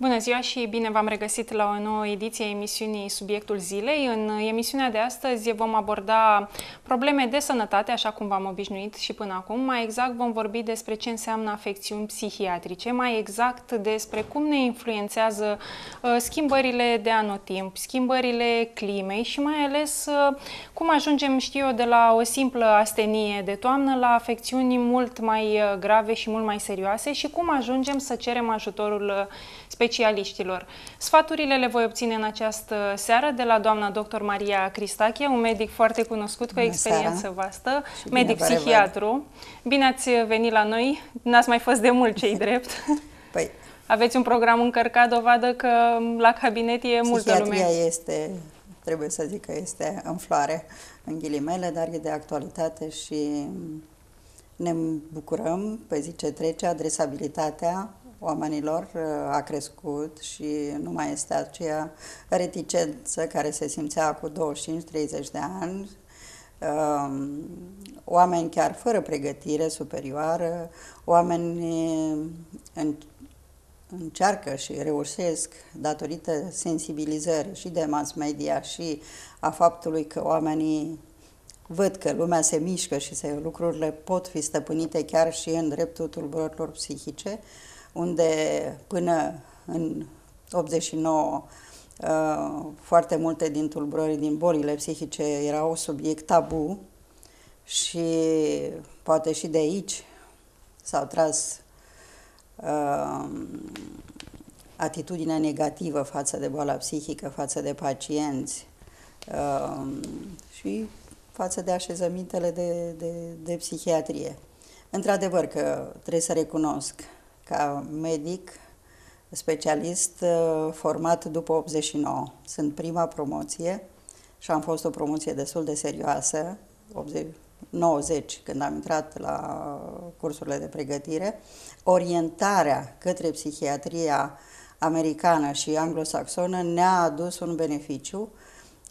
Bună ziua și bine v-am regăsit la o nouă ediție a emisiunii Subiectul Zilei. În emisiunea de astăzi vom aborda Probleme de sănătate, așa cum v-am obișnuit și până acum, mai exact vom vorbi despre ce înseamnă afecțiuni psihiatrice, mai exact despre cum ne influențează uh, schimbările de anotimp, schimbările climei și mai ales uh, cum ajungem, știu eu, de la o simplă astenie de toamnă la afecțiuni mult mai uh, grave și mult mai serioase și cum ajungem să cerem ajutorul specialiștilor. Sfaturile le voi obține în această seară de la doamna dr. Maria Cristache, un medic foarte cunoscut cu experiență vastă, medic psihiatru. Bine ați venit la noi, n-ați mai fost de mult cei drept. Păi. Aveți un program încărcat, dovadă că la cabinet e multă lume. este, trebuie să zic că este în floare, în ghilimele, dar e de actualitate și ne bucurăm pe zi ce trece adresabilitatea oamenilor uh, a crescut și nu mai este aceea reticență care se simțea cu 25-30 de ani. Um, oameni chiar fără pregătire superioară, oameni în încearcă și reușesc datorită sensibilizării și de mass media și a faptului că oamenii văd că lumea se mișcă și se, lucrurile pot fi stăpânite chiar și în dreptul tulburărilor psihice, uh, unde până în 89 uh, foarte multe din tulburări, din bolile psihice erau subiect tabu și poate și de aici s-au tras uh, atitudinea negativă față de boala psihică, față de pacienți uh, și față de așezămintele de, de, de psihiatrie. Într-adevăr că trebuie să recunosc ca medic specialist uh, format după 89. Sunt prima promoție și am fost o promoție destul de serioasă, 80, 90, când am intrat la cursurile de pregătire. Orientarea către psihiatria americană și anglosaxonă ne-a adus un beneficiu.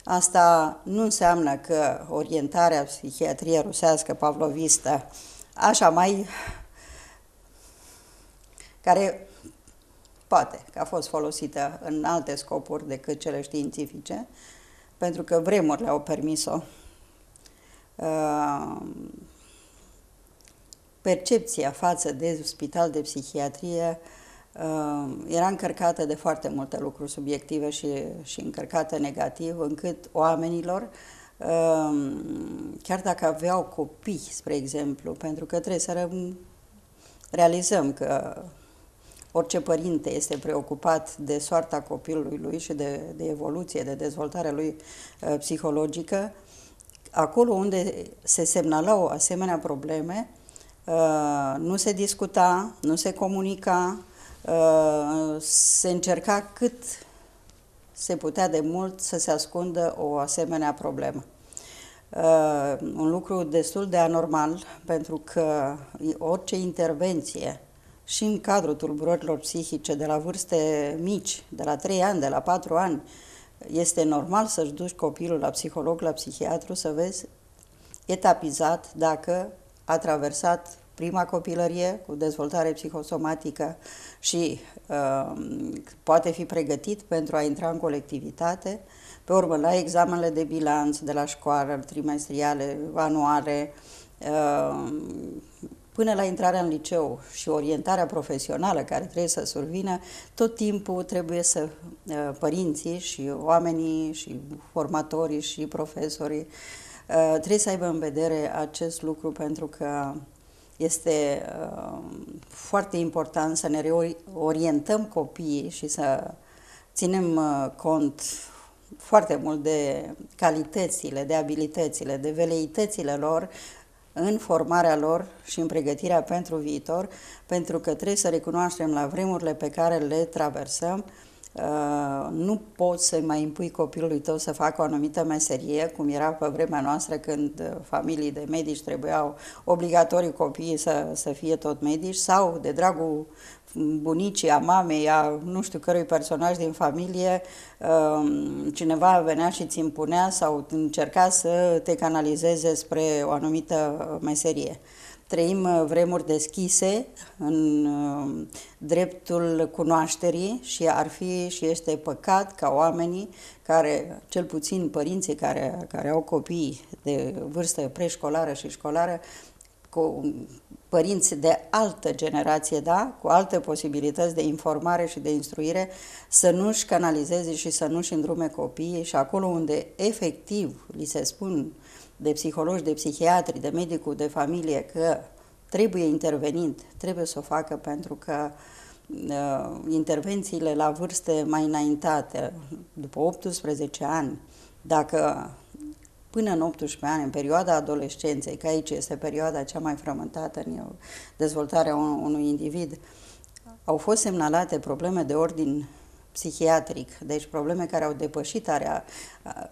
Asta nu înseamnă că orientarea psihiatrie rusească, pavlovistă, așa mai care poate că a fost folosită în alte scopuri decât cele științifice, pentru că vremurile au permis-o. Uh, percepția față de spital de psihiatrie uh, era încărcată de foarte multe lucruri subiective și, și încărcată negativ, încât oamenilor, uh, chiar dacă aveau copii, spre exemplu, pentru că trebuie să realizăm că Orice părinte este preocupat de soarta copilului lui și de, de evoluție, de dezvoltarea lui uh, psihologică. Acolo unde se semnalau asemenea probleme, uh, nu se discuta, nu se comunica, uh, se încerca cât se putea de mult să se ascundă o asemenea problemă. un lucru destul de anormal, pentru că orice intervenție și în cadrul tulburărilor psihice de la vârste mici, de la 3 ani, de la 4 ani, este normal să-și duci copilul la psiholog, la psihiatru, să vezi etapizat dacă a traversat prima copilărie cu dezvoltare psihosomatică și uh, poate fi pregătit pentru a intra în colectivitate. Pe urmă, la examenele de bilanț de la școală, trimestriale, anuare, uh, um, până la intrarea în liceu și orientarea profesională care trebuie să survină, tot timpul trebuie să uh, părinții și oamenii și formatorii și profesorii uh, trebuie să aibă în vedere acest lucru pentru că este uh, foarte important să ne reorientăm copiii și să ținem cont foarte mult de calitățile, de abilitățile, de veleitățile lor în formarea lor și în pregătirea pentru viitor, pentru că trebuie să recunoaștem la vremurile pe care le traversăm, uh, nu poți să mai impui copilului tău să facă o anumită meserie, cum era pe vremea noastră când uh, familii de medici trebuiau obligatoriu copiii să, să fie tot medici, sau de dragul bunicii, a mamei, a nu știu cărui personaj din familie, um, cineva venea și ți impunea sau încerca să te canalizeze spre o anumită meserie. Trăim uh, vremuri deschise în um, dreptul cunoașterii și ar fi și este păcat ca oamenii care, cel puțin părinții care, care au copii de vârstă preșcolară și școlară, cu părinți de altă generație, da? cu alte posibilități de informare și de instruire, să nu-și canalizeze și să nu-și îndrume copiii și acolo unde efectiv li se spun de psihologi, de psihiatri, de medicul de familie că trebuie intervenit, trebuie să o facă pentru că uh, intervențiile la vârste mai înaintate, după 18 ani, dacă până în 18 ani, în perioada adolescenței, că aici este perioada cea mai frământată în dezvoltarea unui individ, au fost semnalate probleme de ordin psihiatric, deci probleme care au depășit area,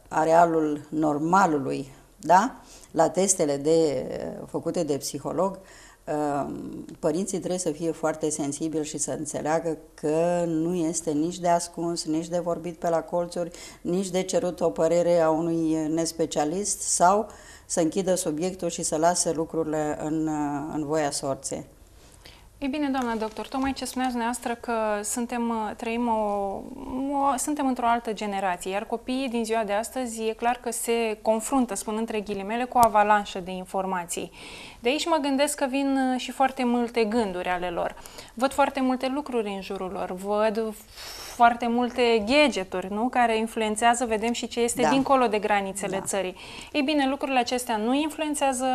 arealul normalului, da? la testele de, făcute de psiholog, uh, Ehm, părinții trebuie să fie foarte sensibili și să înțeleagă că nu este nici de ascuns, nici de vorbit pe la colțuri, nici de cerut o părere a unui nespecialist sau să închidă subiectul și să lase lucrurile în, în voia sorței. E bine, doamna doctor, tocmai ce spuneați dumneavoastră că suntem, uh, trăim o, o, suntem într-o altă generație, iar copiii din ziua de astăzi e clar că se confruntă, spun între ghilimele, cu o avalanșă de informații. De aici mă gândesc că vin uh, și foarte multe gânduri ale lor. Văd foarte multe lucruri în jurul lor, văd foarte multe gadgeturi, nu? Care influențează, vedem și ce este da. dincolo de granițele da. țării. Ei bine, lucrurile acestea nu influențează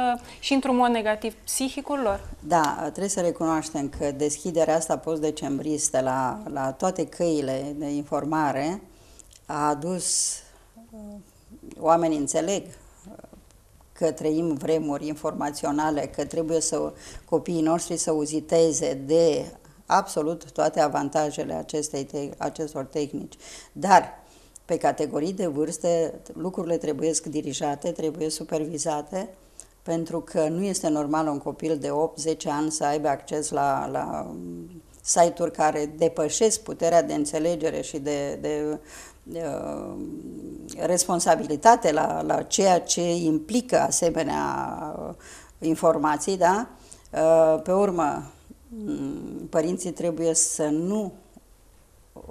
și într-un mod negativ psihicul lor? Da, trebuie să recunoaștem că deschiderea asta post-decembristă la, la toate căile de informare a adus uh, oamenii înțeleg uh, că trăim vremuri informaționale, că trebuie să copiii noștri să uziteze de absolut toate avantajele acestei te- acestor tehnici. Dar pe categorii de vârste lucrurile trebuie dirijate, trebuie supervizate, pentru că nu este normal un copil de 8-10 ani să aibă acces la, la site-uri care depășesc puterea de înțelegere și de, de, de uh, responsabilitate la, la ceea ce implică asemenea uh, informații, da? Uh, pe urmă, Mm, părinții trebuie să nu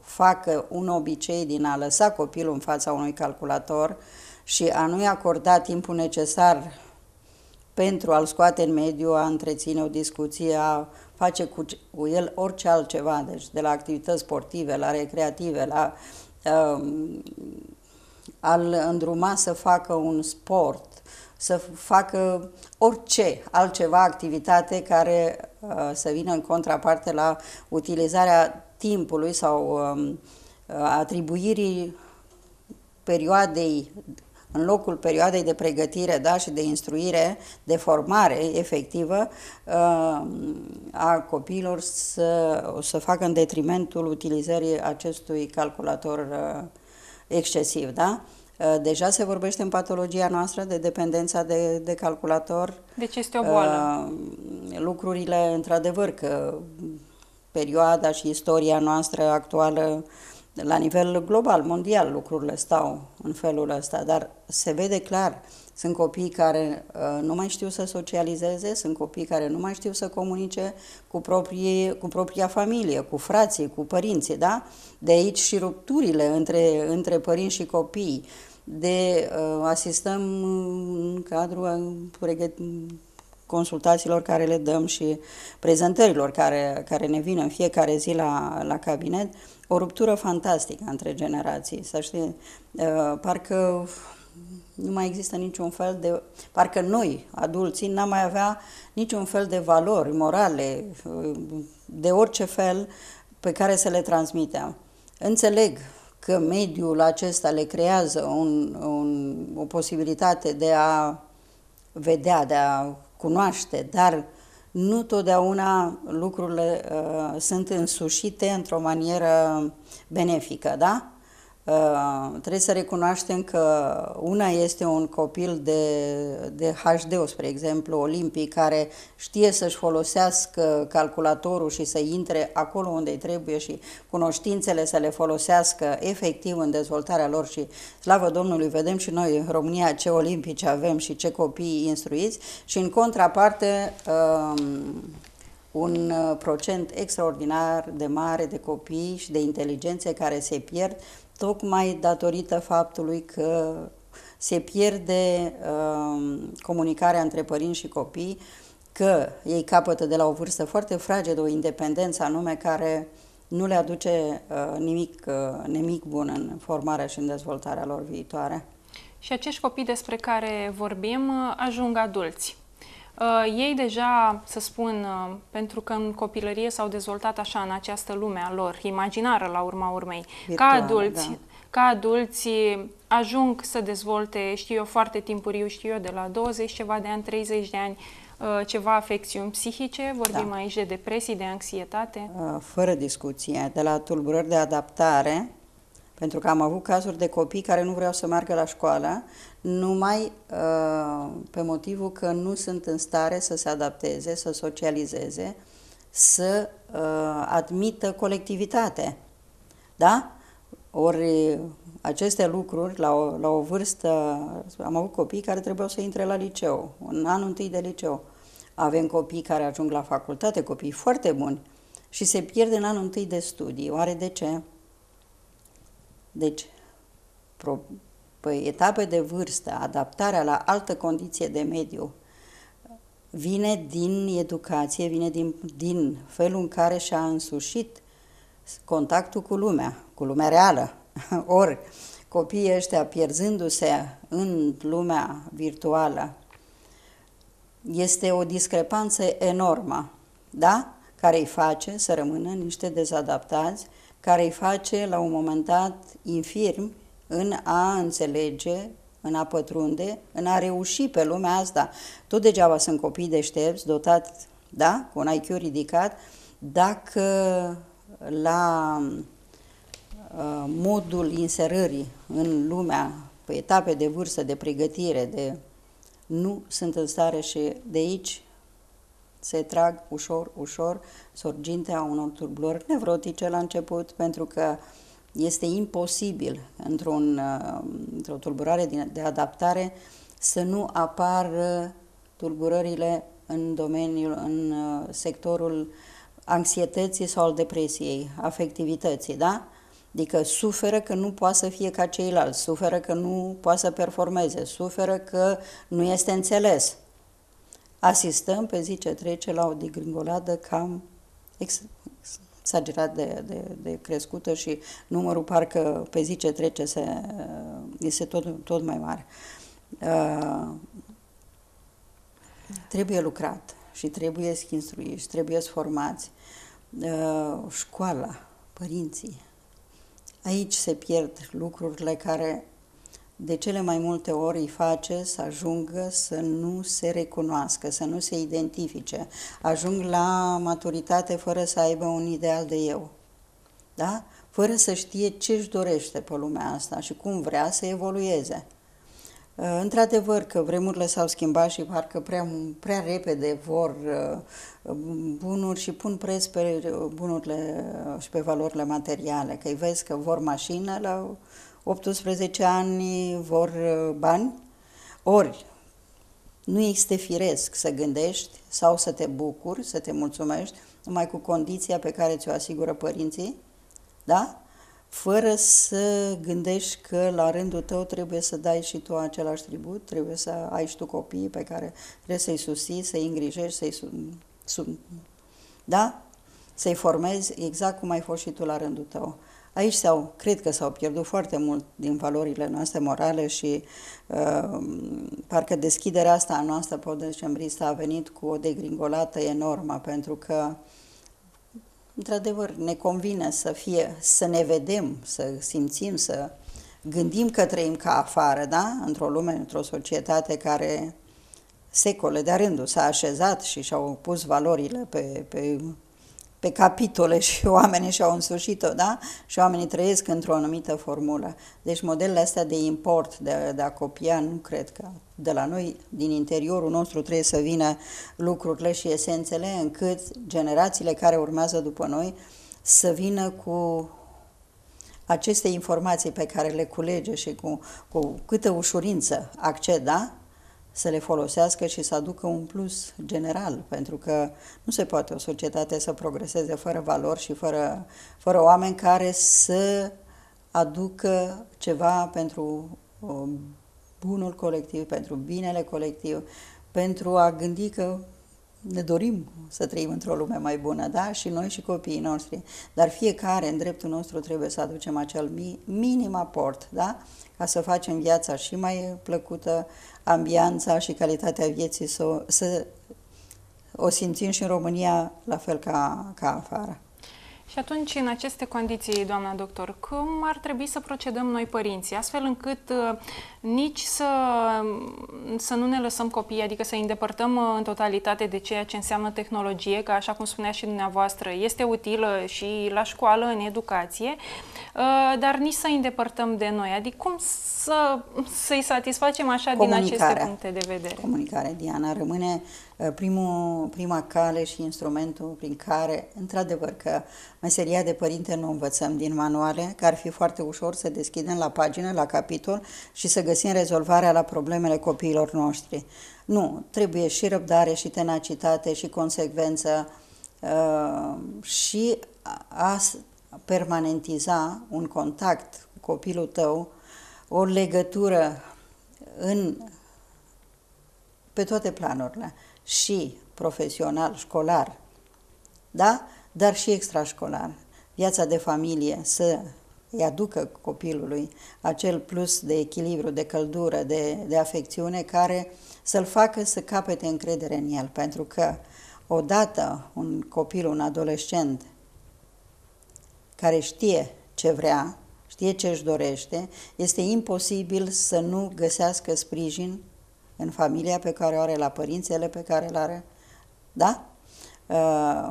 facă un obicei din a lăsa copilul în fața unui calculator și a nu-i acorda timpul necesar pentru a-l scoate în mediu, a întreține o discuție, a face cu, el orice altceva, deci de la activități sportive, la recreative, la a um, al îndruma să facă un sport, să facă orice altceva activitate care Uh, să vină în contraparte la utilizarea timpului sau um, uh, atribuirii perioadei în locul perioadei de pregătire da, și de instruire, de formare efectivă uh, a copiilor să, să facă în detrimentul utilizării acestui calculator excesiv. Da? Uh, deja se vorbește în patologia noastră de dependența de, de calculator. Deci este o boală. Uh, lucrurile, într-adevăr, că perioada și istoria noastră actuală, la nivel global, mondial, lucrurile stau în felul ăsta, dar se vede clar. Sunt copii care uh, nu mai știu să socializeze, sunt copii care nu mai știu să comunice cu, proprii, cu propria familie, cu frații, cu părinții, da? De aici și rupturile între, între părinți și copii. Uh, de uh, asistăm în cadrul consultațiilor care le dăm și prezentărilor care, care ne vin în fiecare zi la, la cabinet, o ruptură fantastică între generații. Să știi, uh, parcă nu mai există niciun fel de... Parcă noi, adulții, n-am mai avea niciun fel de valori morale, uh, de orice fel pe care să le transmitem. Înțeleg că mediul acesta le creează un, un, o posibilitate de a vedea, de a cunoaște, dar nu totdeauna lucrurile uh, sunt însușite într-o manieră benefică, da? Uh, trebuie să recunoaștem că una este un copil de, de HD, spre exemplu, olimpic, care știe să-și folosească calculatorul și să intre acolo unde trebuie și cunoștințele să le folosească efectiv în dezvoltarea lor și slavă Domnului, vedem și noi în România ce olimpici avem și ce copii instruiți și în contraparte um, un uh, procent extraordinar de mare de copii și de inteligențe care se pierd tocmai datorită faptului că se pierde uh, comunicarea între părinți și copii, că ei capătă de la o vârstă foarte fragedă o independență anume care nu le aduce uh, nimic, uh, nimic bun în formarea și în dezvoltarea lor viitoare. Și acești copii despre care vorbim uh, ajung adulți. Uh, ei deja, să spun, uh, pentru că în copilărie s-au dezvoltat așa în această lume a lor, imaginară la urma urmei, Virtual, ca da. adulți, da. ca adulți ajung să dezvolte, știu eu, foarte timpuriu, știu eu, de la 20 ceva de ani, 30 de ani, uh, ceva afecțiuni psihice, vorbim da. aici de depresii, de anxietate. Fără discuție, de la tulburări de adaptare, pentru că am avut cazuri de copii care nu vreau să meargă la școală numai uh, pe motivul că nu sunt în stare să se adapteze, să socializeze, să uh, admită colectivitate. Da? Ori aceste lucruri, la o, la o vârstă, am avut copii care trebuiau să intre la liceu, în anul întâi de liceu. Avem copii care ajung la facultate, copii foarte buni, și se pierde în anul întâi de studii. Oare de ce? Deci, pro- pe păi, etape de vârstă, adaptarea la altă condiție de mediu, vine din educație, vine din, din felul în care și-a însușit contactul cu lumea, cu lumea reală. Ori copiii ăștia pierzându-se în lumea virtuală, este o discrepanță enormă, da? care îi face să rămână niște dezadaptați, care îi face la un moment dat infirm în a înțelege, în a pătrunde, în a reuși pe lumea asta. Tot degeaba sunt copii deștepți, dotat, da, cu un IQ ridicat, dacă la uh, modul inserării în lumea, pe etape de vârstă, de pregătire, de nu sunt în stare și de aici se trag ușor, ușor sorgintea unor turbulori nevrotice la început, pentru că uh, este imposibil într-un, uh, într-o tulburare de adaptare să nu apar tulburările în domeniul, în uh, sectorul anxietății sau al depresiei, afectivității, da? Adică suferă că nu poate să fie ca ceilalți, suferă că nu poate să performeze, suferă că nu este înțeles. Asistăm pe zi ce trece la o digringoladă cam ex- exagerat de, de, de crescută și numărul parcă pe zi ce trece se, este tot, tot mai mare. Uh, trebuie lucrat și trebuie să și trebuie să formați. Uh, școala, părinții. Aici se pierd lucrurile care de cele mai multe ori îi face să ajungă să nu se recunoască, să nu se identifice. Ajung la maturitate fără să aibă un ideal de eu. Da? Fără să știe ce își dorește pe lumea asta și cum vrea să evolueze. Uh, într-adevăr că vremurile s-au schimbat și parcă prea, prea repede vor uh, bunuri și pun preț pe uh, bunurile și pe valorile materiale, că îi vezi că vor mașină la 18 ani vor uh, bani, ori nu este firesc să gândești sau să te bucuri, să te mulțumești, numai cu condiția pe care ți-o asigură părinții, da? Fără să gândești că la rândul tău trebuie să dai și tu același tribut, trebuie să ai și tu copiii pe care trebuie să-i susții, să-i îngrijești, să-i... da? Să-i formezi exact cum ai fost și tu la rândul tău. Aici s-au, cred că s-au pierdut foarte mult din valorile noastre morale și uh, parcă deschiderea asta a noastră podecembrista a venit cu o degringolată enormă, pentru că într-adevăr ne convine să fie, să ne vedem, să simțim, să gândim că trăim ca afară, da? Într-o lume, într-o societate care secole de rândul s-a așezat și și-au pus valorile pe, pe pe capitole și oamenii și-au însușit-o, da? Și oamenii trăiesc într-o anumită formulă. Deci modelele astea de import, de, de a copia, nu cred că de la noi, din interiorul nostru, trebuie să vină lucrurile și esențele încât generațiile care urmează după noi să vină cu aceste informații pe care le culege și cu, cu câtă ușurință acceda, da? să le folosească și să aducă un plus general, pentru că nu se poate o societate să progreseze fără valori și fără, fără oameni care să aducă ceva pentru um, bunul colectiv, pentru binele colectiv, pentru a gândi că ne dorim să trăim într-o lume mai bună, da? Și noi și copiii noștri. Dar fiecare, în dreptul nostru, trebuie să aducem acel minim aport, da? Ca să facem viața și mai plăcută ambianța și calitatea vieții să, să o simțim și în România la fel ca, ca afară. Și atunci, în aceste condiții, doamna doctor, cum ar trebui să procedăm noi părinții, astfel încât uh, nici să, să nu ne lăsăm copiii, adică să îi îndepărtăm uh, în totalitate de ceea ce înseamnă tehnologie, că așa cum spunea și dumneavoastră, este utilă și la școală, în educație, uh, Uh, dar nici să îi îndepărtăm de noi. Adică cum să, să-i satisfacem așa din aceste puncte de vedere? Comunicare, Diana, rămâne uh, primul, prima cale și instrumentul prin care, într-adevăr, că meseria de părinte nu învățăm din manuale, că ar fi foarte ușor să deschidem la pagină, la capitol și să găsim rezolvarea la problemele copiilor noștri. Nu, trebuie și răbdare, și tenacitate, și consecvență, uh, și a, permanentiza un contact cu copilul tău, o legătură în, pe toate planurile, și profesional, școlar, da? dar și extrașcolar. Viața de familie să îi aducă copilului acel plus de echilibru, de căldură, de, de afecțiune care să-l facă să capete încredere în el, pentru că odată un copil, un adolescent care știe ce vrea, știe ce își dorește, este imposibil să nu găsească sprijin în familia pe care o are, la părințele pe care le are, da? Uh,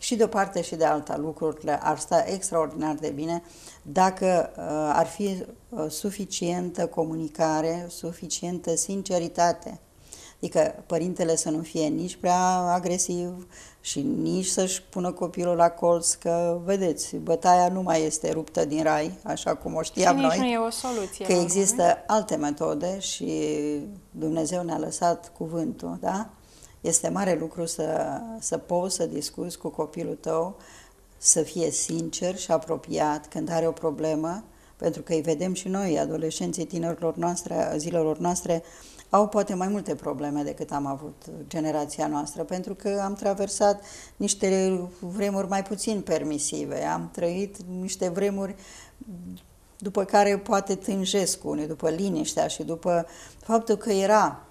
și de o parte și de alta lucrurile ar sta extraordinar de bine dacă uh, ar fi uh, suficientă comunicare, suficientă sinceritate Adică părintele să nu fie nici prea agresiv și nici să-și pună copilul la colț, că, vedeți, bătaia nu mai este ruptă din rai, așa cum o știam și noi. nu e o soluție. Că există alte metode și Dumnezeu ne-a lăsat cuvântul, da? Este mare lucru să, să poți să discuți cu copilul tău, să fie sincer și apropiat când are o problemă, pentru că îi vedem și noi, adolescenții tinerilor noastre, zilelor noastre, au poate mai multe probleme decât am avut generația noastră, pentru că am traversat niște vremuri mai puțin permisive, am trăit niște vremuri după care poate tânjesc unii, după liniștea și după faptul că era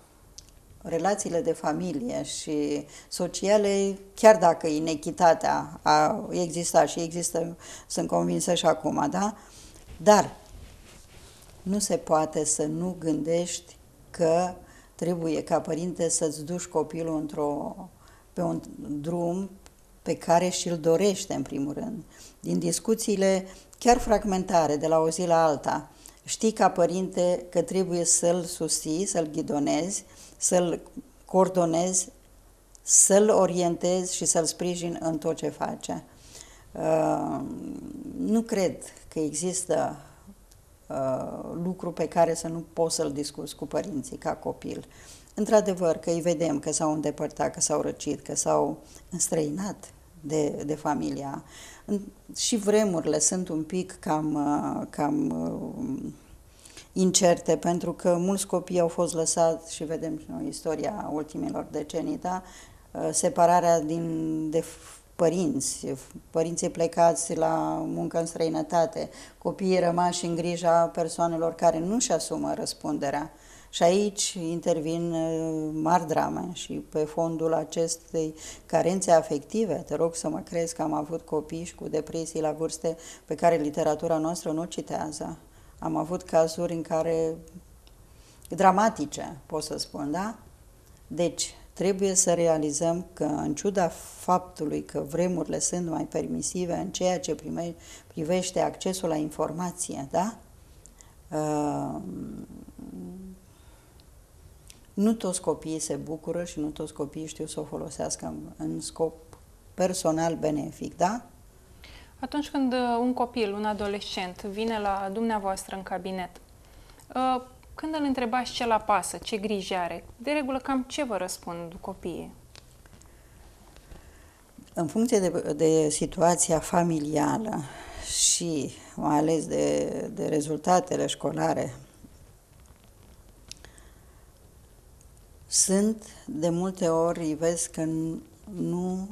relațiile de familie și sociale, chiar dacă inechitatea a existat și există, sunt convinsă și acum, da? Dar nu se poate să nu gândești că trebuie ca părinte să-ți duci copilul într-o, pe un drum pe care și-l dorește, în primul rând. Din discuțiile chiar fragmentare, de la o zi la alta, știi ca părinte că trebuie să-l susții, să-l ghidonezi, să-l coordonezi, să-l orientezi și să-l sprijin în tot ce face. Ehm, nu cred că există ehm, lucru pe care să nu poți să-l discuți cu părinții ca copil. Într-adevăr că îi vedem că s-au îndepărtat, că s-au răcit, că s-au înstrăinat de, de familia. Și vremurile sunt un pic cam, ehm, cam incerte, pentru că mulți copii au fost lăsați, și vedem și noi istoria ultimelor decenii, da? separarea din, de părinți, părinții plecați la muncă în străinătate, copiii rămași în grija persoanelor care nu-și asumă răspunderea. Și aici intervin uh, mari drame și pe fondul acestei carențe afective, te rog să mă crezi că am avut copii și cu depresii la vârste pe care literatura noastră nu citează. Am avut cazuri în care dramatice, pot să spun, da? Deci, Trebuie să realizăm că, în ciuda faptului că vremurile sunt mai permisive în ceea ce prime, privește accesul la informație, da? Uh, nu toți copiii se bucură și nu toți copiii știu să o folosească în, în scop personal benefic, da? Atunci când uh, un copil, un adolescent, vine la dumneavoastră în cabinet, uh, când îl întrebați ce la pasă, ce grijă are, de regulă cam ce vă răspund copiii? În funcție de, de situația familială și mai ales de, de rezultatele școlare, sunt de multe ori, vezi că nu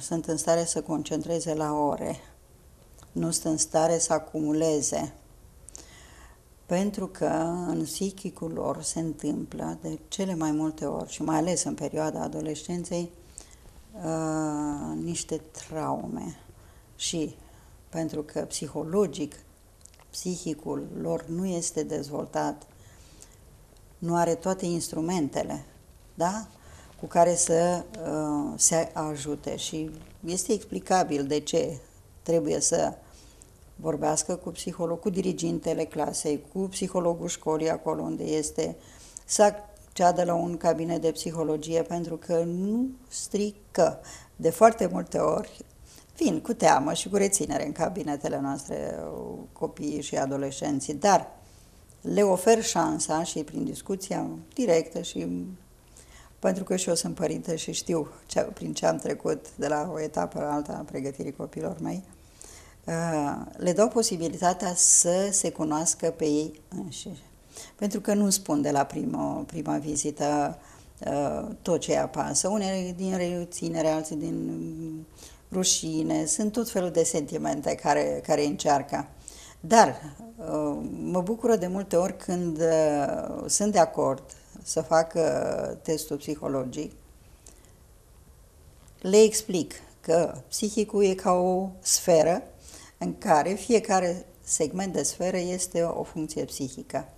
sunt în stare să concentreze la ore, nu sunt în stare să acumuleze pentru că în psihicul lor se întâmplă de cele mai multe ori, și mai ales în perioada adolescenței, uh, niște traume. Și pentru că psihologic psihicul lor nu este dezvoltat, nu are toate instrumentele, da? cu care să uh, se ajute și este explicabil de ce trebuie să vorbească cu psiholog, cu dirigintele clasei, cu psihologul școlii acolo unde este, să acceadă la un cabinet de psihologie pentru că nu strică. De foarte multe ori vin cu teamă și cu reținere în cabinetele noastre copiii și adolescenții, dar le ofer șansa și prin discuția directă și pentru că și eu sunt părinte și știu ce, prin ce am trecut de la o etapă la alta a pregătirii copilor mei, Eh, le dau posibilitatea să se cunoască pe ei înșiși. Pentru că nu spun de la prima, prima vizită eh, tot ce apasă. Unele din reținere, alții din rușine, sunt tot felul de sentimente care, care încearcă. Dar eh, mă bucură de multe ori când sunt de acord să facă testul psihologic, le explic că psihicul e ca o sferă în care fiecare segment de sferă este o funcție psihică.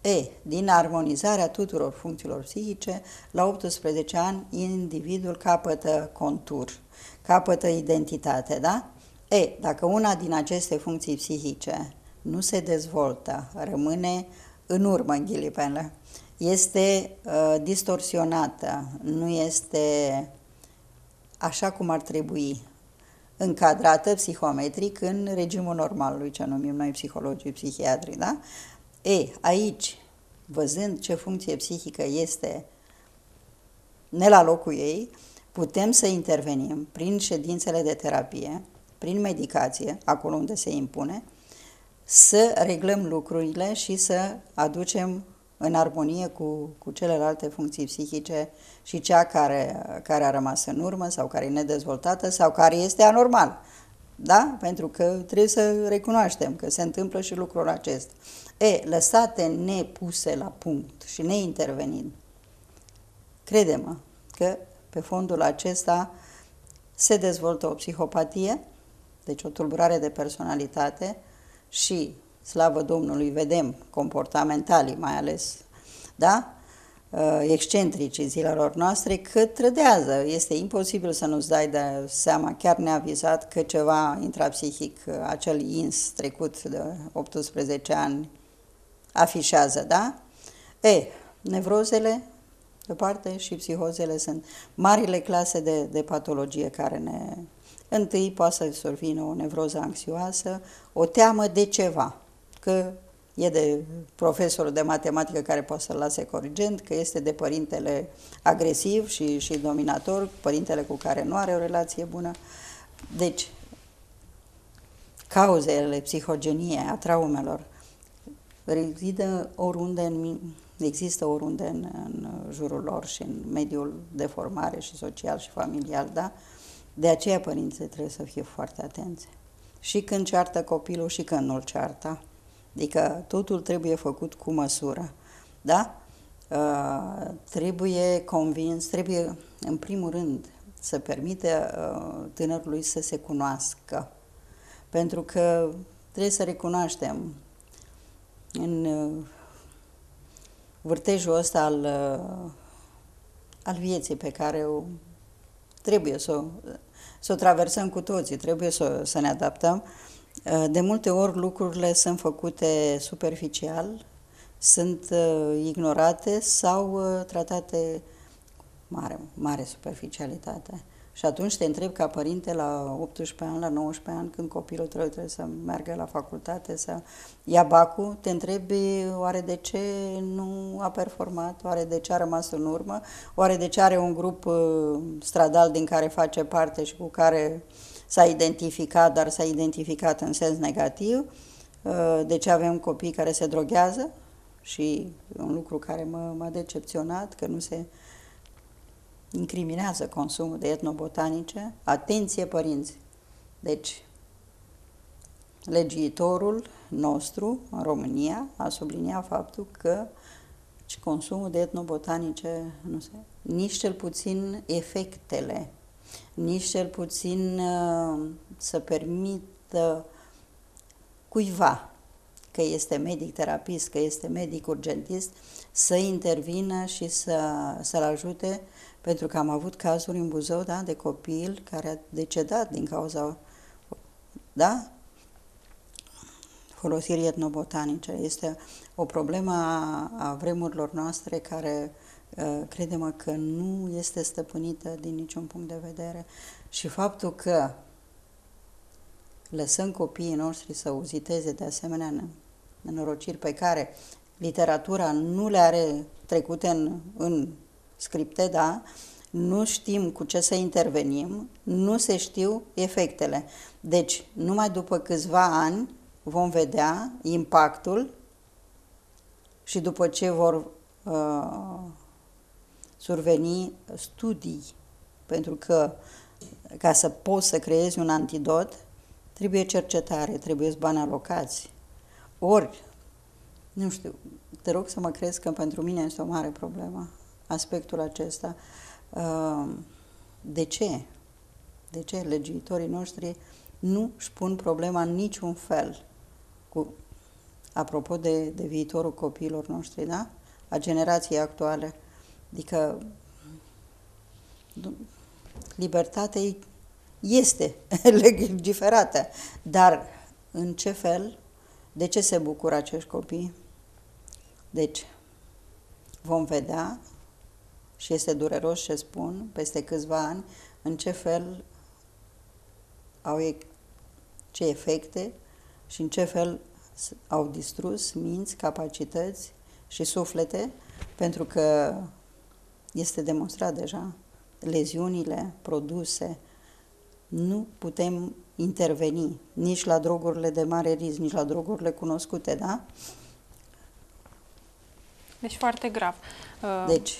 E, din armonizarea tuturor funcțiilor psihice, la 18 ani individul capătă contur, capătă identitate, da? E, dacă una din aceste funcții psihice nu se dezvoltă, rămâne în urmă în ghilipele, este uh, distorsionată, nu este așa cum ar trebui, încadrată psihometric în regimul normal lui ce numim noi psihologii psihiatri, da? E, aici, văzând ce funcție psihică este ne la locul ei, putem să intervenim prin ședințele de terapie, prin medicație, acolo unde se impune, să reglăm lucrurile și să aducem în armonie cu, cu celelalte funcții psihice și cea care, care a rămas în urmă sau care e nedezvoltată sau care este anormal. Da? Pentru că trebuie să recunoaștem că se întâmplă și lucrul acesta. E, lăsate nepuse la punct și neintervenind, credem că pe fondul acesta se dezvoltă o psihopatie, deci o tulburare de personalitate și slavă Domnului, vedem, comportamentalii mai ales, da? Uh, excentrici zilelor noastre, că trădează. Este imposibil să nu-ți dai de seama, chiar neavizat, că ceva intrapsihic, uh, acel ins trecut de 18 ani, afișează, da? E, nevrozele, de parte, și psihozele sunt marile clase de, de patologie care ne... Întâi poate să survină o nevroză anxioasă, o teamă de ceva, că e de profesorul de matematică care poate să-l lase corigent, că este de părintele agresiv și, și dominator, părintele cu care nu are o relație bună. Deci, cauzele psihogenie a traumelor rezidă oriunde în, există oriunde în, în jurul lor și în mediul de formare și social și familial, da? De aceea părinții trebuie să fie foarte atenți. Și când ceartă copilul și când nu-l ceartă Adică totul trebuie făcut cu măsură. Da? Uh, trebuie convins, trebuie în primul rând să permite uh, tânărului să se cunoască. Pentru că trebuie să recunoaștem în uh, vârtejul ăsta al, uh, al vieții pe care o, trebuie să o, să o traversăm cu toții, trebuie să, să ne adaptăm, uh, Eh, de multe ori lucrurile sunt făcute superficial, sunt eh, ignorate sau eh, tratate mare, mare superficialitate. Și atunci te întreb ca părinte la 18 ani, la 19 ani, când copilul trebuie, trebuie să meargă la facultate, să ia bacul, te întrebi oare de ce nu a performat, oare de ce a rămas în urmă, oare de ce are un grup stradal din care face parte și cu care uh, s-a identificat, dar s-a identificat în sens negativ. Deci avem copii care se droghează și un lucru care m-a decepționat, că nu se incriminează consumul de etnobotanice. Atenție, părinți! Deci, legiuitorul nostru în România a subliniat faptul că consumul de etnobotanice nu se... nici cel puțin efectele nici cel puțin uh, să permită cuiva, că este medic terapist, că este medic urgentist, să intervină și să, să-l ajute, pentru că am avut cazuri în Buzău da, de copil care a decedat din cauza da? folosirii etnobotanice. Este o problemă a, a vremurilor noastre care Uh, credem că nu este stăpânită din niciun punct de vedere și faptul că lăsăm copiii noștri să uziteze de asemenea nenorociri pe care literatura nu le are trecute în, în scripte, da? nu știm cu ce să intervenim, nu se știu efectele. Deci, numai după câțiva ani vom vedea impactul și după ce vor uh, surveni studii, pentru că ca să poți să creezi un antidot, trebuie cercetare, trebuie bani alocați. Ori, nu știu, te rog să mă crezi că pentru mine este o mare problemă aspectul acesta. Ehm, de ce? De ce legiuitorii noștri nu își pun problema în niciun fel cu, apropo de, de viitorul copiilor noștri, da? A generației actuale. Adică libertatea este legiferată, dar în ce fel, de ce se bucură acești copii? Deci, vom vedea și este dureros ce spun peste câțiva ani, în ce fel au ce efecte și în ce fel au distrus minți, capacități și suflete, pentru că este demonstrat deja, leziunile produse, nu putem interveni nici la drogurile de mare risc, nici la drogurile cunoscute, da? Deci foarte grav. Uh, deci,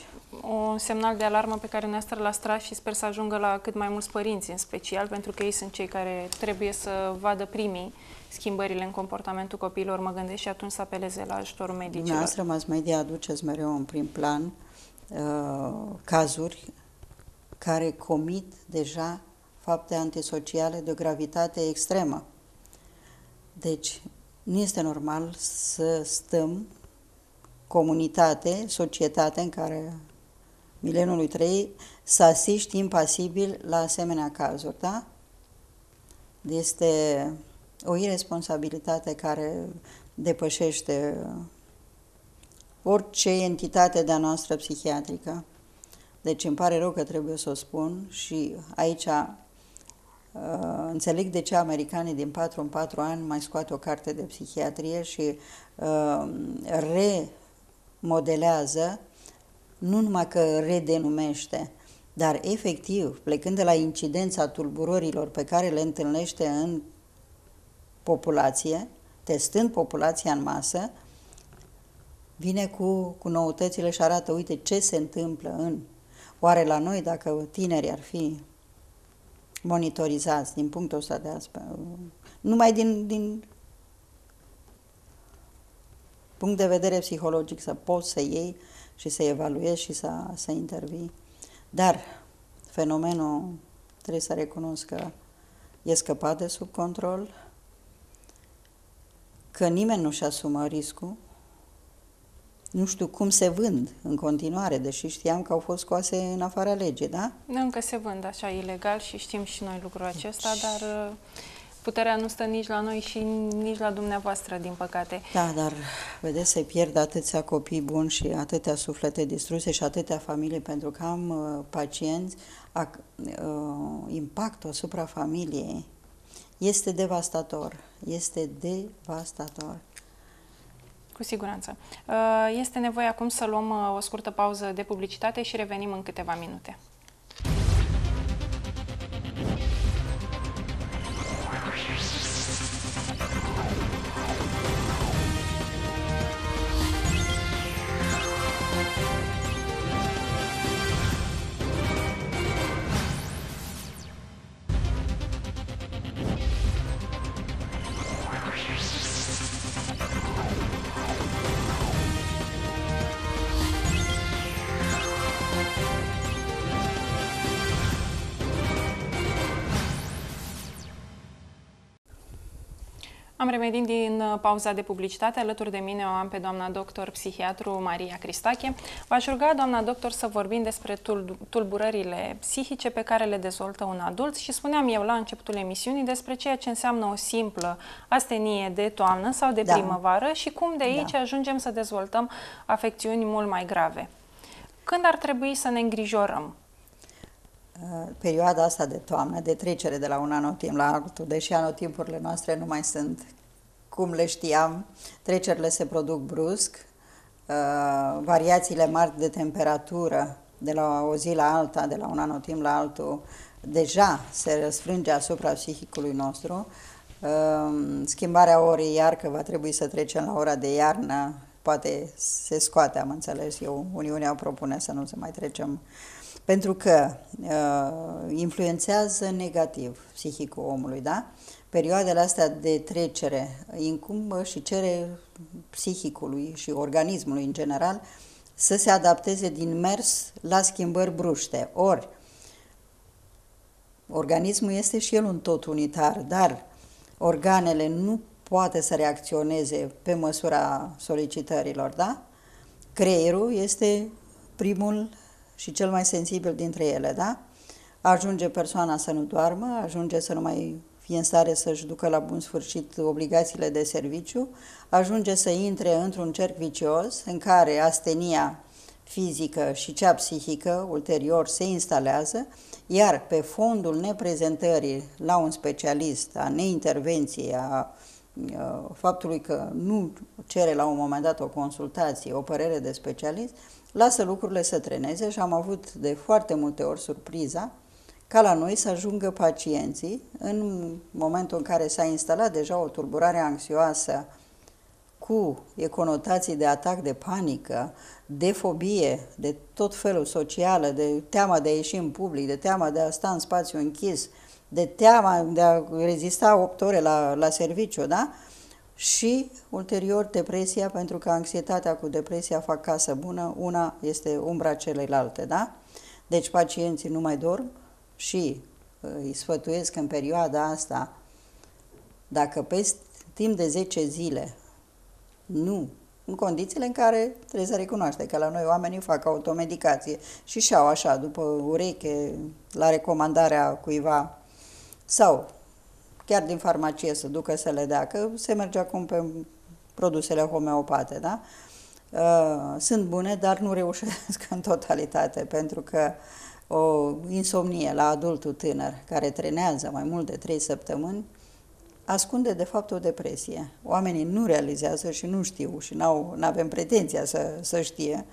un semnal de alarmă pe care ne l la tras și sper să ajungă la cât mai mulți părinți în special, pentru că ei sunt cei care trebuie să vadă primii schimbările în comportamentul copiilor, mă gândesc, și atunci să apeleze la ajutorul medicilor. Dumneavoastră mai de aduceți mereu în prim plan Uh, cazuri care comit deja fapte antisociale de o gravitate extremă. Deci, nu este normal să stăm comunitate, societate în care milenului 3 să asiști impasibil la asemenea cazuri, da? Este o irresponsabilitate care depășește orice entitate de-a noastră psihiatrică. Deci îmi pare rău că trebuie să o spun și aici Uh, înțeleg de ce americanii din 4 în 4 ani mai scoate o carte de psihiatrie și uh, remodelează, nu numai că redenumește, dar efectiv, plecând de la incidența tulburărilor pe care le întâlnește în populație, testând populația în masă, vine cu, cu noutățile și arată, uite ce se întâmplă în... Oare la noi, dacă tinerii ar fi monitorizați din punctul ăsta de aspe, numai din, din punct de vedere psihologic, să poți să iei și să evaluezi și să, să intervii. Dar fenomenul, trebuie să recunosc că e scăpat de sub control, că nimeni nu-și asumă riscul, nu știu cum se vând în continuare, deși știam că au fost scoase în afara legii, da? Nu, încă se vând așa ilegal și știm și noi lucrul acesta, deci- dar uh, puterea nu stă nici la noi și nici la dumneavoastră, din păcate. Da, dar vedeți, se pierd atâția copii buni și atâtea suflete distruse și atâtea familii, pentru că am uh, pacienți, ac, uh, impactul asupra familiei este devastator, este devastator. Cu siguranță. Uh, este nevoie acum să luăm uh, o scurtă pauză de publicitate și revenim în câteva minute. Am revenit din uh, pauza de publicitate. Alături de mine o am pe doamna doctor psihiatru Maria Cristache. V-aș ruga, doamna doctor, să vorbim despre tulburările psihice pe care le dezvoltă un adult și spuneam eu la începutul emisiunii despre ceea ce înseamnă o simplă astenie de toamnă sau de da. primăvară și cum de aici da. ajungem să dezvoltăm afecțiuni mult mai grave. Când ar trebui să ne îngrijorăm? Eh, perioada asta de toamnă, de trecere de la un anotimp la altul, deși anotimpurile noastre nu mai sunt cum le știam, trecerile se produc brusc, eh, variațiile mari de temperatură de la o zi la alta, de la un anotimp la altul, deja se răsfrânge asupra psihicului nostru. Eh, schimbarea orei iar că va trebui să trecem la ora de iarnă, poate se scoate, am înțeles eu, Uniunea propune să nu se mai trecem uh, pentru că uh, influențează negativ psihicul omului, da? Perioadele astea de trecere incumbă și cere psihicului și organismului în general să se adapteze din mers la schimbări bruște. Ori, organismul este și el un tot unitar, dar organele nu poate să reacționeze pe măsura solicitărilor, da? Creierul este primul și cel mai sensibil dintre ele, da? Ajunge persoana să nu doarmă, ajunge să nu mai fie în stare să-și ducă la bun sfârșit obligațiile de serviciu, ajunge să intre într-un cerc vicios în care astenia fizică și cea psihică ulterior se instalează, iar pe fondul neprezentării la un specialist, a neintervenției, a, faptului că nu cere la un moment dat o consultație, o părere de specialist, lasă lucrurile să treneze și am avut de foarte multe ori surpriza ca la noi să ajungă pacienții în momentul în care s-a instalat deja o tulburare anxioasă cu conotații de atac de panică, de fobie, de tot felul socială, de teama de a ieși în public, de teama de a sta în spațiu închis, de teama de a rezista 8 ore la, la serviciu, da? și ulterior depresia, pentru că anxietatea cu depresia fac casă bună, una este umbra celelalte, da? Deci pacienții nu mai dorm și uh, îi sfătuiesc în perioada asta, dacă peste timp de 10 zile, nu, în condițiile în care trebuie să recunoaște că la noi oamenii fac automedicație și și-au așa, după ureche, la recomandarea cuiva, sau chiar din farmacie să ducă să le dea, că se merge acum pe produsele homeopate, da? Uh, sunt bune, dar nu reușesc în totalitate, pentru că o insomnie la adultul tânăr care trenează mai mult de 3 săptămâni ascunde de fapt o depresie. Oamenii nu realizează și nu știu și nu avem pretenția să, să știe,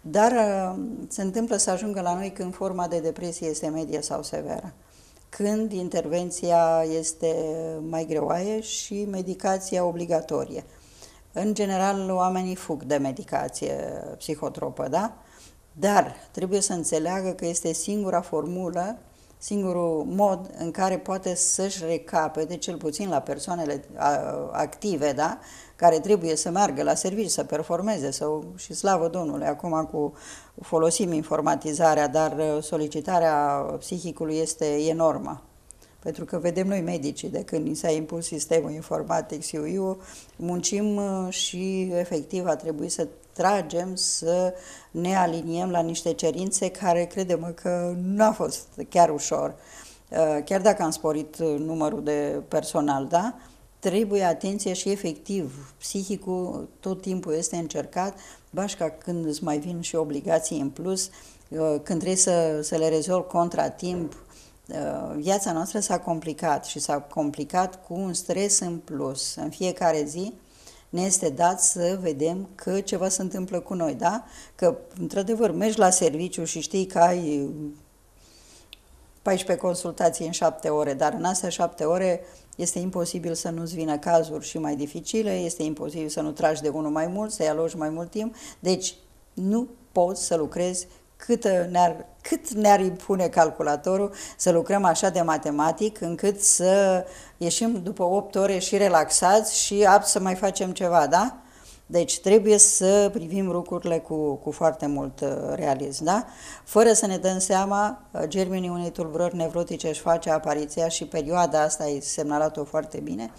dar uh, se întâmplă să ajungă la noi când forma de depresie este medie sau severă când intervenția este mai greoaie și medicația obligatorie. În general, oamenii fug de medicație psihotropă, da? Dar trebuie să înțeleagă că este singura formulă singurul mod în care poate să-și recapete, cel puțin la persoanele active, da? care trebuie să meargă la servici, să performeze, sau, și slavă Domnului, acum cu folosim informatizarea, dar uh, solicitarea psihicului este enormă. Pentru că vedem noi medicii, de când ni s-a impus sistemul informatic eu muncim uh, și efectiv a trebuit să tragem să ne aliniem la niște cerințe care credem că nu a fost chiar ușor. Uh, chiar dacă am sporit uh, numărul de personal, da? Trebuie atenție și efectiv. Psihicul tot timpul este încercat, bașca când îți mai vin și obligații în plus, uh, când trebuie să, să le rezolvi contra timp, viața noastră s-a complicat și s-a complicat cu un stres în plus. În fiecare zi ne este dat să vedem că ceva se întâmplă cu noi, da? Că, într-adevăr, mergi la serviciu și știi că ai 14 consultații în 7 ore, dar în astea 7 ore este imposibil să nu-ți vină cazuri și mai dificile, este imposibil să nu tragi de unul mai mult, să-i alogi mai mult timp, deci nu poți să lucrezi cât ne-ar, cât ne-ar impune calculatorul să lucrăm așa de matematic încât să ieșim după 8 ore și relaxați și apt să mai facem ceva, da? Deci trebuie să privim lucrurile cu, cu foarte mult uh, realism, da? Fără să ne dăm seama, uh, germenii unei tulburări nevrotice își face apariția și perioada asta, ai semnalat-o foarte bine,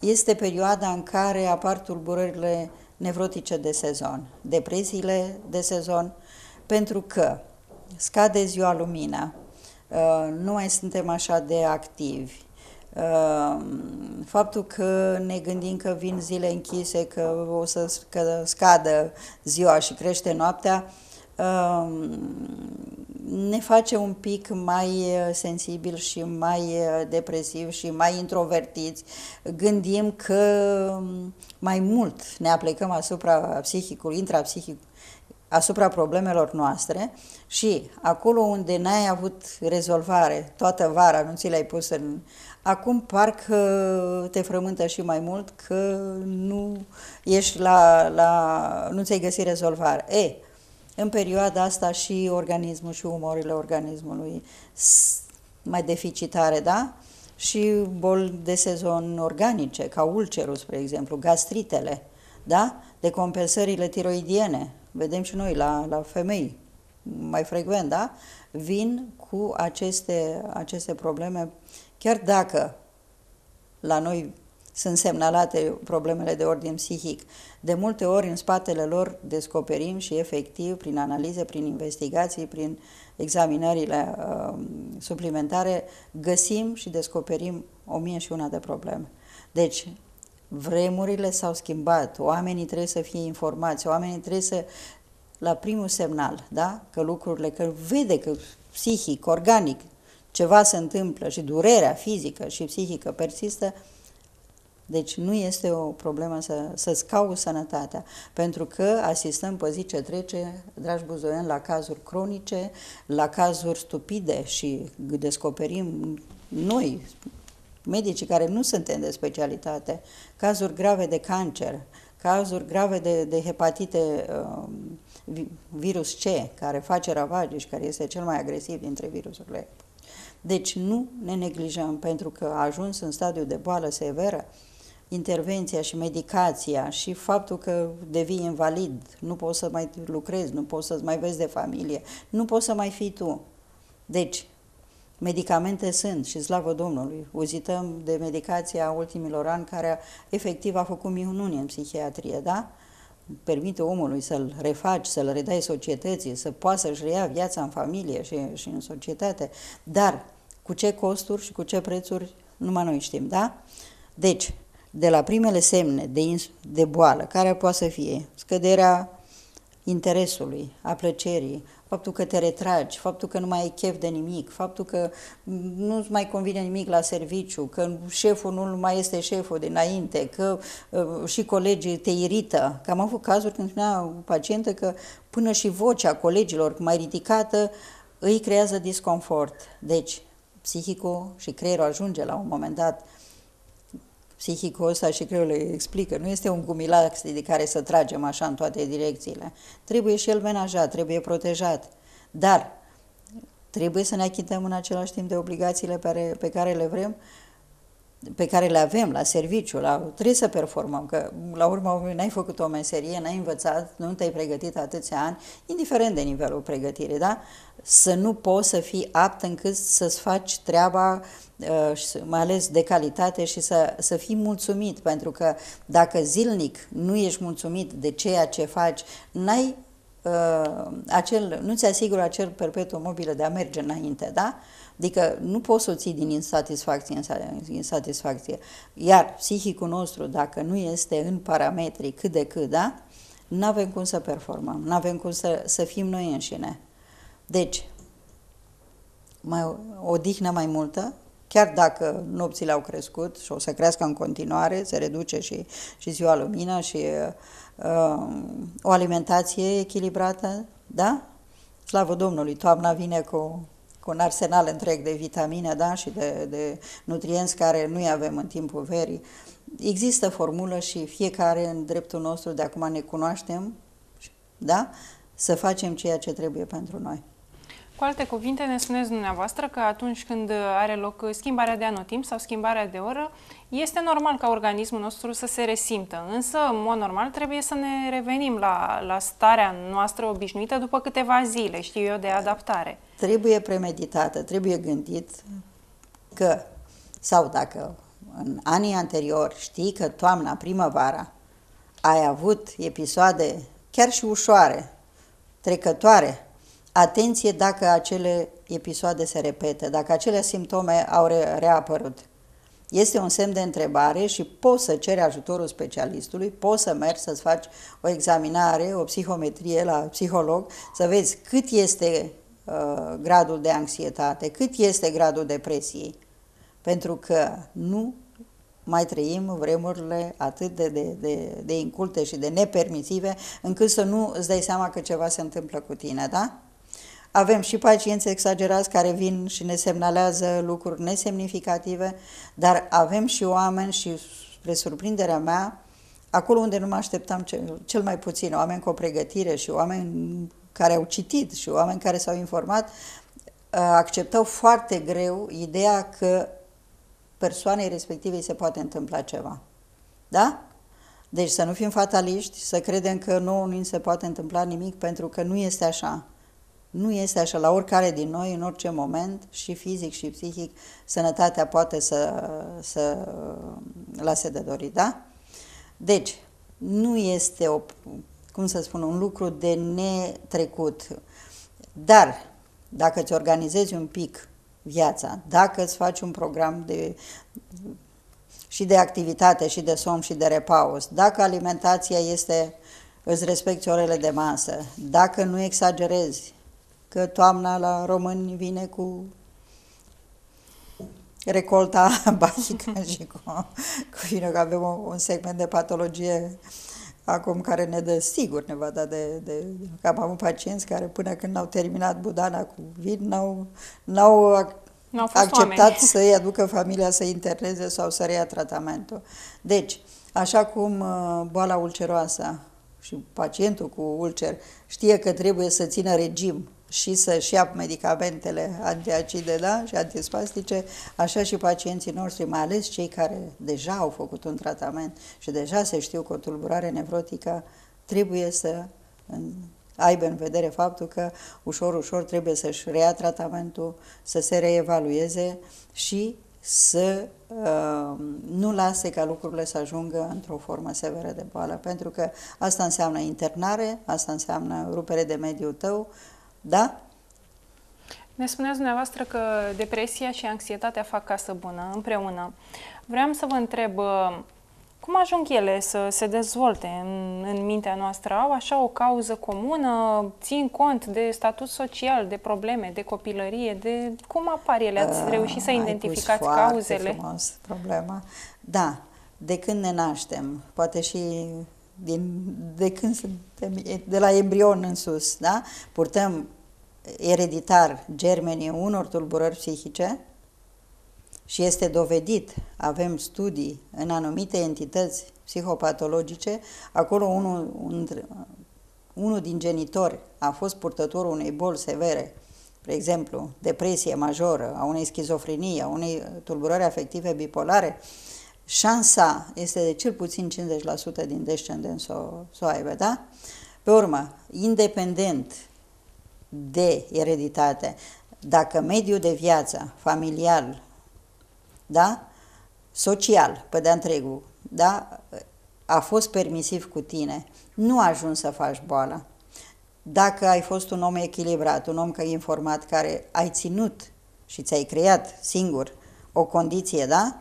este perioada în care apar tulburările nevrotice de sezon, depresiile de sezon, uh, pentru că scade ziua lumina, uh, nu mai suntem așa de activi, uh, faptul că ne gândim că vin zile închise, că o să scadă ziua și crește noaptea, uh, ne face un pic mai sensibil și mai depresiv și mai introvertiți. Gândim că mai mult ne aplecăm asupra psihicului, intrapsihic, asupra problemelor noastre și acolo unde n-ai avut rezolvare toată vara, nu ți l ai pus în... Acum parcă te frământă și mai mult că nu ești la... la nu ți-ai găsit rezolvare. E, în perioada asta și organismul și umorile organismului mai deficitare, da? Și boli de sezon organice, ca ulcerul, spre exemplu, gastritele, da? de compensările tiroidiene, vedem și noi la, la femei mai frecvent, da? Vin cu aceste, aceste probleme, chiar dacă la noi sunt semnalate problemele de ordin psihic. De multe ori în spatele lor descoperim și efectiv prin analize, prin investigații, prin examinările uh, suplimentare, găsim și descoperim o mie și una de probleme. Deci Vremurile s-au schimbat, oamenii trebuie să fie informați, oamenii trebuie să, la primul semnal, da? că lucrurile, că vede că psihic, organic, ceva se întâmplă și durerea fizică și psihică persistă, deci nu este o problemă să, să-ți cauți sănătatea, pentru că asistăm pe zi ce trece, dragi buzoieni, la cazuri cronice, la cazuri stupide și descoperim noi, medicii care nu suntem de specialitate, cazuri grave de cancer, cazuri grave de, de hepatite um, virus C, care face ravagii și care este cel mai agresiv dintre virusurile. Deci nu ne neglijăm, pentru că a ajuns în stadiu de boală severă, intervenția și medicația și faptul că devii invalid, nu poți să mai lucrezi, nu poți să mai vezi de familie, nu poți să mai fii tu. Deci, Medicamente sunt și slavă Domnului. Uzităm de medicația ultimilor ani care efectiv a făcut minuni în psihiatrie, da? Permite omului să-l refaci, să-l redai societății, să poată să-și reia viața în familie și, și în societate. Dar cu ce costuri și cu ce prețuri, numai noi știm, da? Deci, de la primele semne de, de boală, care poate să fie scăderea interesului, a plăcerii, faptul că te retragi, faptul că nu mai ai chef de nimic, faptul că nu-ți mai convine nimic la serviciu, că șeful nu mai este șeful dinainte, că uh, și colegii te irită. Că am avut cazuri când spunea o pacientă că până și vocea colegilor mai ridicată îi creează disconfort. Deci, psihicul și creierul ajunge la un moment dat Psihicul ăsta și creierul le explică. Nu este un gumilax de care să tragem așa în toate direcțiile. Trebuie și el menajat, trebuie protejat. Dar trebuie să ne achităm în același timp de obligațiile pe care, pe care le vrem pe care le avem la serviciu, la, trebuie să performăm, că la urma urmei n-ai făcut o meserie, n-ai învățat, nu te-ai pregătit atâția ani, indiferent de nivelul pregătirii, da? Să nu poți să fii apt încât să-ți faci treaba uh, mai ales de calitate și să, să fii mulțumit, pentru că dacă zilnic nu ești mulțumit de ceea ce faci, n-ai uh, acel, nu-ți asigură acel perpetuum mobile de a merge înainte, da? Uh, Adică nu poți să o ții din insatisfacție în insatisfacție. Iar psihicul nostru, dacă nu este în parametri cât de cât, da? Nu avem cum să performăm, nu avem cum să, să fim noi înșine. Deci, mai, odihnă mai multă, chiar dacă nopțile au crescut și o să crească în continuare, se reduce și, și ziua lumină și uh, o alimentație echilibrată, da? Slavă Domnului, toamna vine cu cu un arsenal întreg de vitamine da, și de, de nutrienți care nu-i avem în timpul verii. Există formulă și fiecare în dreptul nostru de acum ne cunoaștem, da? să facem ceea ce trebuie pentru noi. Cu alte cuvinte, ne spuneți dumneavoastră că atunci când are loc schimbarea de anotimp sau schimbarea de oră, este normal ca organismul nostru să se resimtă, însă, în mod normal, trebuie să ne revenim la, la starea noastră obișnuită după câteva zile, știu eu, de adaptare trebuie premeditată, trebuie gândit că, sau dacă în anii anteriori știi că toamna, primăvara, ai avut episoade chiar și ușoare, trecătoare, atenție dacă acele episoade se repetă, dacă acele simptome au re- reapărut. Este un semn de întrebare și poți să ceri ajutorul specialistului, poți să mergi să-ți faci o examinare, o psihometrie la psiholog, să vezi cât este Uh, gradul de anxietate, cât este gradul depresiei. Pentru că nu mai trăim vremurile atât de, de, de, de inculte și de nepermisive, încât să nu îți dai seama că ceva se întâmplă cu tine, da? Avem și pacienți exagerați care vin și ne semnalează lucruri nesemnificative, dar avem și oameni și, spre surprinderea mea, acolo unde nu mă așteptam cel, cel mai puțin, oameni cu o pregătire și oameni care au citit și oameni care s-au informat uh, acceptau foarte greu ideea că persoanei respective se poate întâmpla ceva. Da? Deci să nu fim fataliști, să credem că nouă nu se poate întâmpla nimic pentru că nu este așa. Nu este așa la oricare din noi, în orice moment, și fizic și psihic, sănătatea poate să, să lase de dorit, da? Deci, nu este o cum să spun, un lucru de netrecut. Dar, dacă îți organizezi un pic viața, dacă îți faci un program de, și de activitate, și de somn, și de repaus, dacă alimentația este, îți respecti orele de masă, dacă nu exagerezi, că toamna la români vine cu recolta bachică și cu, cu că avem un segment de patologie acum care ne dă, sigur ne va da de, de, că am avut pacienți care până când au terminat Budana cu vin, n-au, n-au acceptat oameni. să-i aducă familia să interneze sau să reia tratamentul. Deci, așa cum uh, boala ulceroasă și pacientul cu ulcer știe că trebuie să țină regim și să-și ia medicamentele antiacide da? și antispastice, așa și pacienții noștri, mai ales cei care deja au făcut un tratament și deja se știu că o tulburare nevrotică trebuie să aibă în vedere faptul că ușor, ușor trebuie să-și reia tratamentul, să se reevalueze și să uh, nu lase ca lucrurile să ajungă într-o formă severă de boală, pentru că asta înseamnă internare, asta înseamnă rupere de mediul tău, uh, da? Ne spuneați dumneavoastră că depresia și anxietatea fac casă bună împreună. Vreau să vă întreb, uh, cum ajung ele să se dezvolte în, în mintea noastră? Au așa o cauză comună? Țin cont de statut social, de probleme, de copilărie? De cum apar ele? Ați ah, reușit să uh, identificați cauzele? Frumos problema. Da, de când ne naștem, poate și din, de când suntem, de la embrion în sus, da? Purtăm ereditar germenii unor tulburări psihice și este dovedit, avem studii în anumite entități psihopatologice, acolo unul, un, unul din genitori a fost purtătorul unei boli severe, spre exemplu, depresie majoră, a unei schizofrenie, a unei tulburări afective bipolare, uh, șansa este de cel puțin 50% din descendent să o, să o aibă, da? Pe urmă, independent de ereditate, dacă mediul de viață, familial, da? social, pe de întregul, da? a fost permisiv cu tine, nu ajungi să faci boala. Dacă ai fost un om echilibrat, un om informat, care ai ținut și ți-ai creat singur o condiție, da?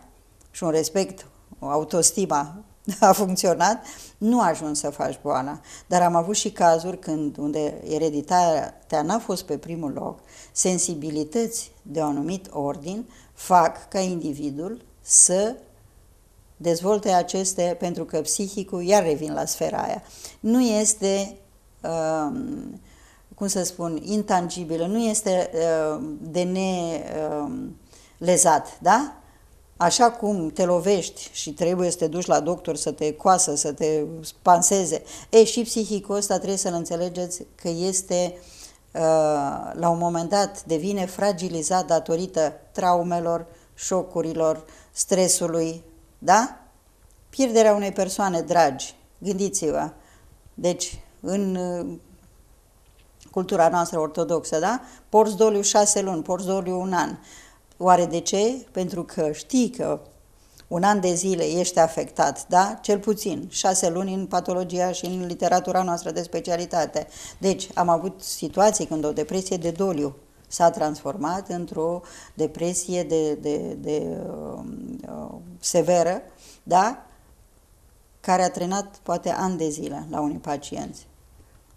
și un respect, o autostima a funcționat, nu ajuns să faci boala. Dar am avut și cazuri când, unde ereditatea n-a fost pe primul loc, sensibilități de un anumit ordin fac ca individul să dezvolte aceste, pentru că psihicul, iar revin la sfera aia, nu este, um, cum să spun, intangibilă, nu este uh, de ne... Um, lezat, da? Așa cum te lovești și trebuie să te duci la doctor să te coasă, să te panseze, e, și psihicul ăsta trebuie să-l înțelegeți că este uh, la un moment dat devine fragilizat datorită traumelor, șocurilor, stresului, da? Pierderea unei persoane dragi, gândiți-vă. Deci, în uh, cultura noastră ortodoxă, da? Porți doliu șase luni, porți doliu un an. Uh, Oare de ce? Pentru că știi că un an de zile ești afectat, da? Cel puțin șase luni în patologia și în literatura noastră de specialitate. Deci am avut situații când o depresie de doliu s-a transformat într-o depresie de, de, de, de uh, uh, severă, da? care a trenat poate ani de zile la unii pacienți.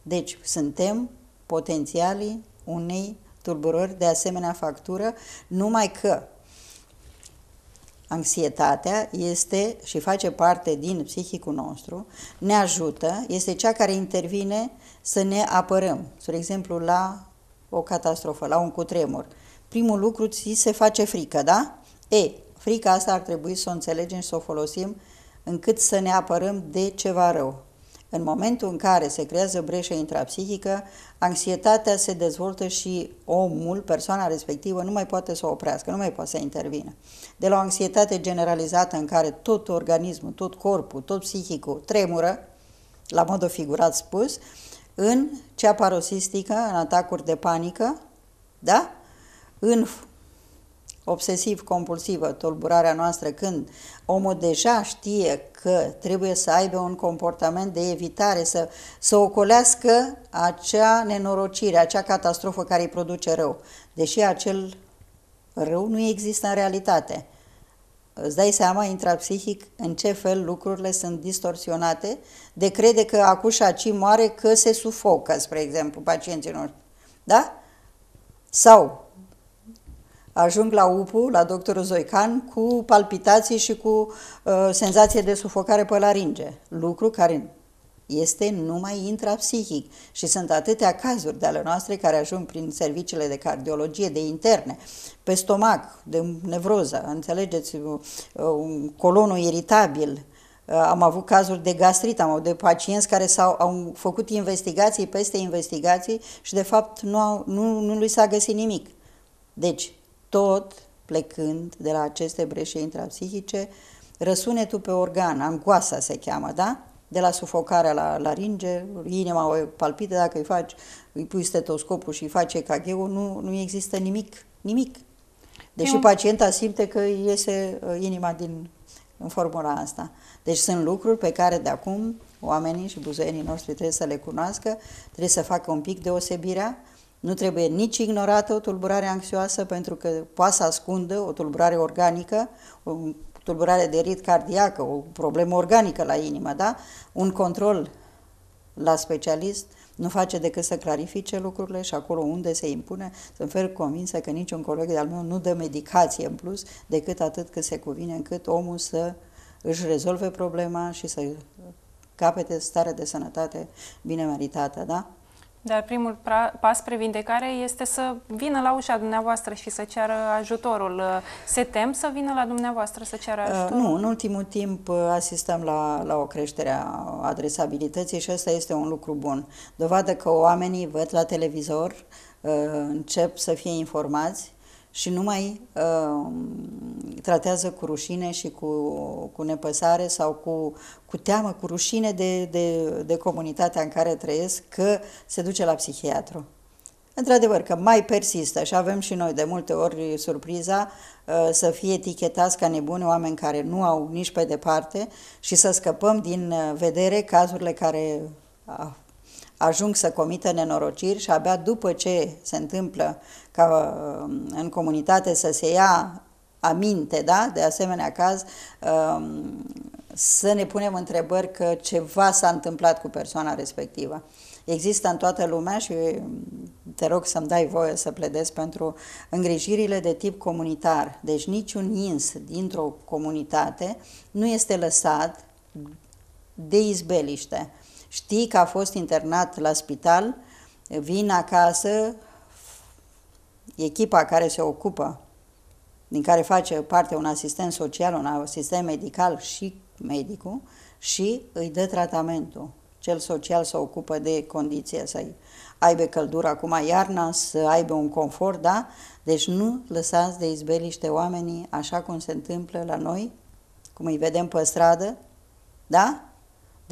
Deci suntem potențialii unei tulburări de asemenea factură, numai că anxietatea este și face parte din psihicul nostru, ne ajută, este cea care intervine să ne apărăm, spre exemplu, la o catastrofă, la un cutremur. Primul lucru ți se face frică, da? E, frica asta ar trebui să o înțelegem și să o folosim încât să ne apărăm de ceva rău. În momentul în care se creează breșa intrapsihică, anxietatea se dezvoltă și omul, persoana respectivă, nu mai poate să o oprească, nu mai poate să intervină. De la o anxietate generalizată în care tot organismul, tot corpul, tot psihicul tremură, la modul figurat spus, în cea paroxistică, în atacuri de panică, da? în obsesiv-compulsivă tulburarea noastră când omul deja știe că trebuie să aibă un comportament de evitare, să, să ocolească acea nenorocire, acea catastrofă care îi produce rău, deși acel rău nu există în realitate. Îți dai seama intrapsihic în ce fel lucrurile sunt distorsionate de crede că acușa ci moare că se sufocă, spre exemplu, pacienții noștri. Da? Sau ajung la UPU, la doctorul Zoican, cu palpitații și cu uh, senzație de sufocare pe laringe, lucru care este numai intrapsihic și sunt atâtea cazuri de ale noastre care ajung prin serviciile de cardiologie, de interne, pe stomac, de nevroză, înțelegeți, uh, un colonul iritabil, uh, am avut cazuri de gastrit, am avut de pacienți care s-au, au făcut investigații peste investigații și de fapt nu, au, nu, nu lui s-a găsit nimic. Deci, tot plecând de la aceste breșe intrapsihice, răsunetul pe organ, angoasa se cheamă, da? De la sufocarea la laringe, inima o palpită, dacă îi faci, îi pui stetoscopul și îi faci ekg nu, nu există nimic, nimic. Deși Eu... pacienta simte că iese uh, inima din în formula asta. Deci sunt lucruri pe care de acum oamenii și buzoienii noștri trebuie să le cunoască, trebuie să facă un pic deosebirea, nu trebuie nici ignorată o tulburare anxioasă pentru că poate să ascundă o tulburare organică, o tulburare de rit cardiacă, o problemă organică la inimă, da? Un control la specialist nu face decât să clarifice lucrurile și acolo unde se impune, sunt fel convinsă că niciun coleg de-al meu nu dă medicație în plus decât atât cât se cuvine, încât omul să își rezolve problema și să capete stare de sănătate bine meritată, da? Dar primul pas spre vindecare este să vină la ușa dumneavoastră și să ceară ajutorul. Uh, se tem să vină la dumneavoastră să ceară uh, ajutorul? Uh, nu, în ultimul timp uh, asistăm la, la o creștere a adresabilității și asta este un lucru bun. Dovadă că oamenii văd la televizor, uh, încep să fie informați și nu mai uh, tratează cu rușine și cu, cu nepăsare sau cu, cu teamă, cu rușine de, de, de comunitatea în care trăiesc că se duce la psihiatru. Într-adevăr că mai persistă și avem și noi de multe ori surpriza uh, să fie etichetați ca nebuni oameni care nu au nici pe departe și să scăpăm din uh, vedere cazurile care ah, ajung să comită nenorociri și abia după ce se întâmplă ca uh, în comunitate să se ia aminte da? de asemenea caz, um, să ne punem întrebări că ceva s-a întâmplat cu persoana respectivă. Există în toată lumea și um, te rog să-mi dai voie să pledez pentru îngrijirile de tip comunitar. Deci niciun ins dintr-o comunitate nu este lăsat de izbeliște. Știi că a fost internat la spital, vin acasă, echipa care se ocupă, din care face parte un asistent social, un asistent medical și medicul, și îi dă tratamentul. Cel social se ocupă de condiția să aibă căldură acum iarna, să aibă un confort, da? Deci nu lăsați de izbeliște oamenii așa cum se întâmplă la noi, cum îi vedem pe stradă, da?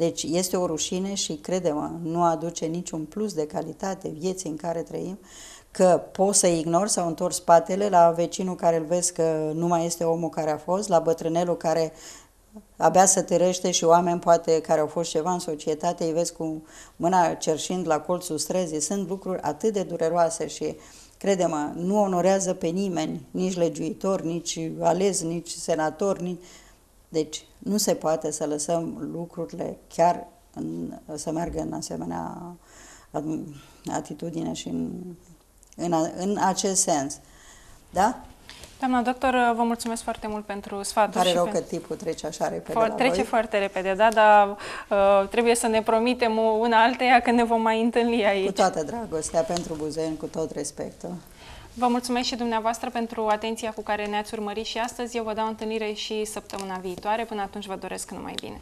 Deci este o rușine și, credem, mă nu aduce niciun plus de calitate vieții în care trăim, că poți să ignori sau întorci spatele la vecinul care îl vezi că nu mai este omul care a fost, la bătrânelul care abia să târăște și oameni poate care au fost ceva în societate, îi vezi cu mâna cerșind la colțul străzii. Sunt lucruri atât de dureroase și, crede-mă, nu onorează pe nimeni, nici legiuitor, nici ales, nici senator, nici... Deci, nu se poate să lăsăm lucrurile chiar în, să meargă în asemenea atitudine și în, în, în acest sens. Da? Doamna doctor, vă mulțumesc foarte mult pentru sfatul Pare rău pe... că tipul trece așa repede Fo- Trece voi. foarte repede, da, dar uh, trebuie să ne promitem una alteia că ne vom mai întâlni aici. Cu toată dragostea pentru Buzeni, cu tot respectul. Vă mulțumesc și dumneavoastră pentru atenția cu care ne-ați urmărit și astăzi. Eu vă dau întâlnire și săptămâna viitoare. Până atunci vă doresc numai bine.